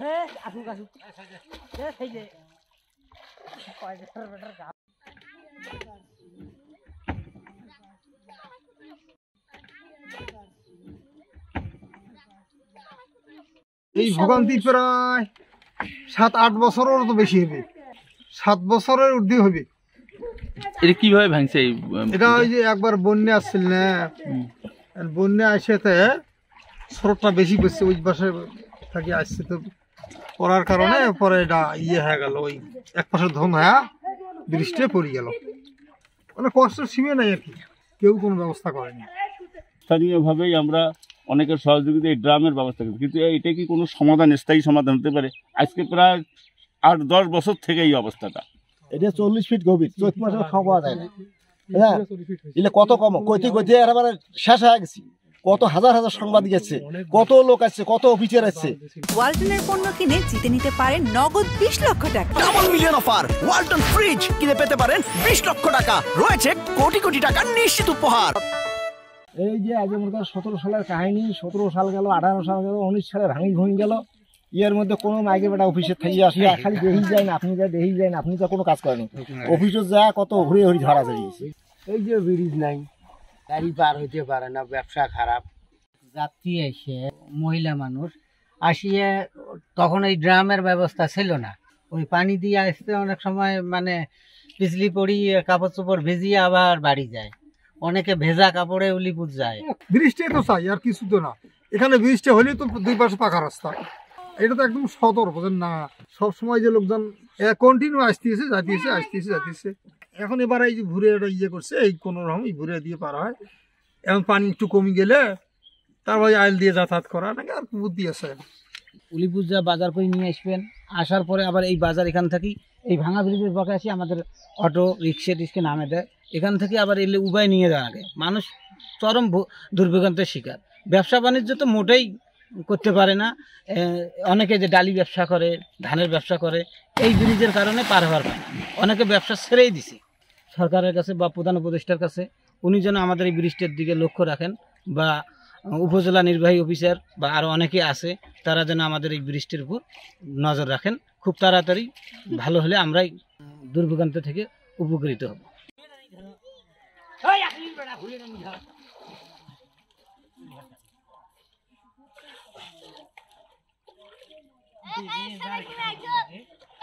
হ্যাঁ, হ্যাঁ, এই ভোগান্তি প্রায় সাত আট বছরের তো বেশি হবে সাত বছরের উর্ধি হবে এটা কিভাবে ভাঙছে এটা ওই যে একবার বন্যা আসছিল না বন্যা আসেতে স্রোতটা বেশি পড়ছে ওই বাসায় থাকি আসছে তো পড়ার কারণে পরে এটা ইয়ে হয়ে গেল ওই এক পাশে ধন হয়া বৃষ্টি পড়ে গেল মানে কষ্ট সিমে নাই আর কি কেউ কোনো ব্যবস্থা করেনি স্থানীয়ভাবেই আমরা অনেকের সহযোগিতা এই ড্রামের ব্যবস্থা করি কিন্তু এটা কি কোনো সমাধান স্থায়ী সমাধান হতে পারে আজকে প্রায় আট দশ বছর থেকে এই অবস্থাটা এটা চল্লিশ ফিট গভীর চৈত মাসে খাওয়া যায় না হ্যাঁ কত কম কইতে কইতে একেবারে শেষ হয়ে গেছি কত হাজার হাজার সংবাদ গেছে কত লোক আছে কত অফিসার আছে ওয়ালটনের পণ্য কিনে জিতে নিতে পারেন নগদ বিশ লক্ষ টাকা double million offer Walton fridge কিনে পেতে পারেন বিশ লক্ষ টাকা রয়েছে কোটি কোটি টাকা নিশ্চিত উপহার এই যে আজ মনে করো সতেরো সালের কাহিনী সতেরো সাল গেল আঠারো সাল গেল উনিশ সালে ভাঙি ভঙি গেল ইয়ের মধ্যে কোনো মাইকে বেটা অফিসে থেকে আসি খালি দেখি যায় না আপনি যা দেখি যায় না আপনি তো কোনো কাজ করেন অফিসে যা কত ঘুরে ঘুরে ধরা যায় এই যে ব্রিজ নাই গাড়ি পার হইতে পারে না ব্যবসা খারাপ যাত্রী এসে মহিলা মানুষ আসিয়ে তখন এই ড্রামের ব্যবস্থা ছিল না ওই পানি দিয়ে আসতে অনেক সময় মানে পিছলি পড়ি কাপড় চোপড় ভেজিয়ে আবার বাড়ি যায় অনেকে ভেজা কাপড়ে উলিপুর যায় বৃষ্টি তো চাই আর কিছু তো না এখানে বৃষ্টি হলে তো দুই পাশে পাকা রাস্তা এটা তো একদম সতর্ক না সবসময় যে লোকজন কন্টিনিউ আসতেছে যাইতেছে আসতেছে যাইতেছে এখন এবার এই যে ভুরে এটা ইয়ে করছে এই কোনো রকম এই ভুরে দিয়ে পারা হয় এখন পানি একটু কমে গেলে তারপর আইল দিয়ে যাতায়াত করা নাকি আর বুদ্ধি আছে উলিপুজা বাজার করে নিয়ে আসবেন আসার পরে আবার এই বাজার এখান থেকেই এই ভাঙা ব্রিজের বকে আসি আমাদের অটো রিক্সা টিক্সা নামে দেয় এখান থেকে আবার এলে উবায় নিয়ে যাওয়া লাগে মানুষ চরম দুর্ভিগন্তের শিকার ব্যবসা বাণিজ্য তো মোটেই করতে পারে না অনেকে যে ডালি ব্যবসা করে ধানের ব্যবসা করে এই ব্রিজের কারণে পার হওয়ার পায় অনেকে ব্যবসা ছেড়েই দিছে সরকারের কাছে বা প্রধান উপদেষ্টার কাছে উনি যেন আমাদের এই ব্রিজটার দিকে লক্ষ্য রাখেন বা উপজেলা নির্বাহী অফিসার বা আরও অনেকে আছে তারা যেন আমাদের এই ব্রিজটির উপর নজর রাখেন খুব তাড়াতাড়ি ভালো হলে আমরাই দুর্ভোগান্ত থেকে উপকৃত হব Hey, hey,